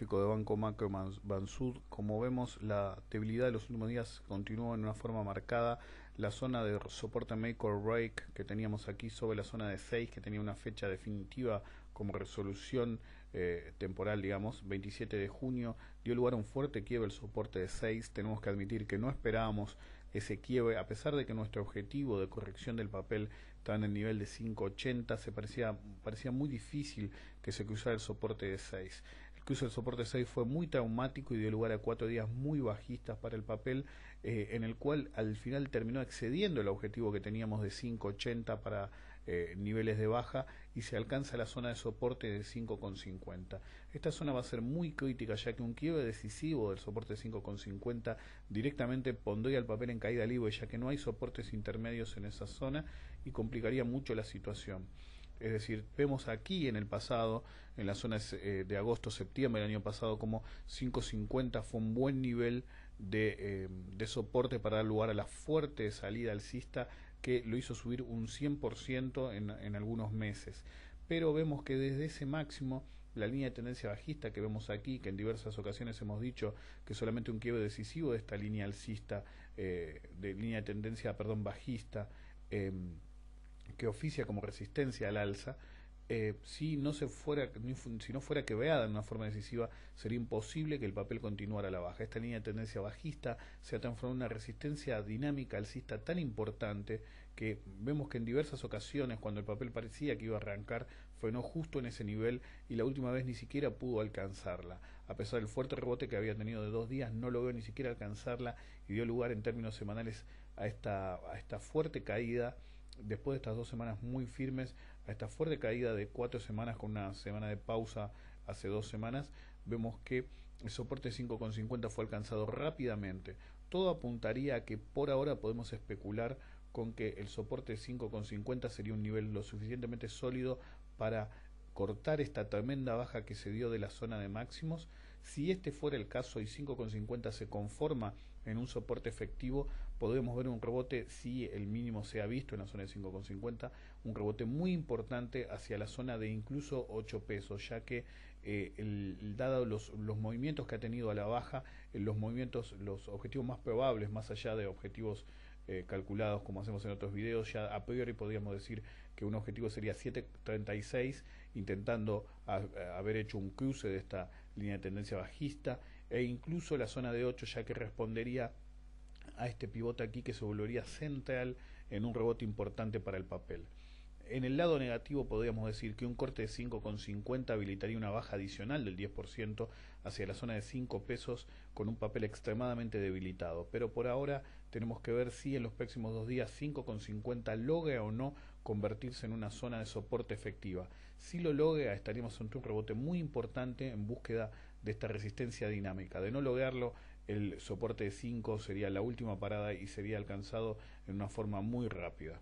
de Banco Macro Bansud, como vemos, la debilidad de los últimos días continúa en una forma marcada. La zona de soporte make or break que teníamos aquí sobre la zona de 6, que tenía una fecha definitiva como resolución eh, temporal, digamos, 27 de junio, dio lugar a un fuerte quiebre el soporte de 6. Tenemos que admitir que no esperábamos ese quiebre, a pesar de que nuestro objetivo de corrección del papel estaba en el nivel de 5.80, se parecía, parecía muy difícil que se cruzara el soporte de 6. Incluso el soporte 6 fue muy traumático y dio lugar a cuatro días muy bajistas para el papel, eh, en el cual al final terminó excediendo el objetivo que teníamos de 5.80 para eh, niveles de baja y se alcanza la zona de soporte de 5,50. Esta zona va a ser muy crítica ya que un quiebre decisivo del soporte 5,50 directamente pondría el papel en caída libre ya que no hay soportes intermedios en esa zona y complicaría mucho la situación es decir, vemos aquí en el pasado, en las zonas eh, de agosto, septiembre del año pasado, como 5.50 fue un buen nivel eh, de, soporte para dar lugar a la fuerte salida alcista que lo hizo subir un 100% en, algunos meses. Pero vemos que desde ese máximo la línea de tendencia bajista que vemos aquí, que en diversas ocasiones hemos dicho que solamente un quiebre decisivo de esta línea alcista, eh, de línea de tendencia, perdón, bajista, em, que oficia como resistencia al alza, eh, si, no se fuera, si no fuera de una forma decisiva, sería imposible que el papel continuara a la baja. Esta línea de tendencia bajista se ha transformado en una resistencia dinámica alcista tan importante que vemos que en diversas ocasiones, cuando el papel parecía que iba a arrancar, ...fue no justo en ese nivel y la última vez ni siquiera pudo alcanzarla. A pesar del fuerte rebote que había tenido de dos días, no logró ni siquiera alcanzarla y dio lugar en términos semanales a esta, a esta fuerte caída después de estas dos semanas muy firmes, a esta fuerte caída de cuatro semanas con una semana de pausa hace dos semanas, vemos que el soporte 5,50 fue alcanzado rápidamente. Todo apuntaría a que por ahora podemos especular con que el soporte 5,50 sería un nivel lo suficientemente sólido para cortar esta tremenda baja que se dio de la zona de máximos. Si este fuera el caso y 5,50 se conforma en un soporte efectivo, podemos ver un rebote, si el mínimo se ha visto en la zona de 5,50, un rebote muy importante hacia la zona de incluso 8 pesos, ya que eh, dado los, los, movimientos que ha tenido a la baja, eh, los movimientos, los objetivos más probables, más allá de objetivos eh, calculados como hacemos en otros videos, ya a priori podríamos decir que un objetivo sería 736, intentando eh, haber hecho un cruce de esta línea de tendencia bajista e incluso la zona de 8 ya que respondería a este pivote aquí que se volvería central en un rebote importante para el papel. En el lado negativo podríamos decir que un corte de 5,50 habilitaría una baja adicional del 10% hacia la zona de 5 pesos con un papel extremadamente debilitado. Pero por ahora tenemos que ver si en los próximos dos días 5,50 logra o no convertirse en una zona de soporte efectiva. Si lo logra estaríamos ante un rebote muy importante en búsqueda de esta resistencia dinámica. De no lograrlo el soporte de 5 sería la última parada y sería alcanzado en una forma muy rápida.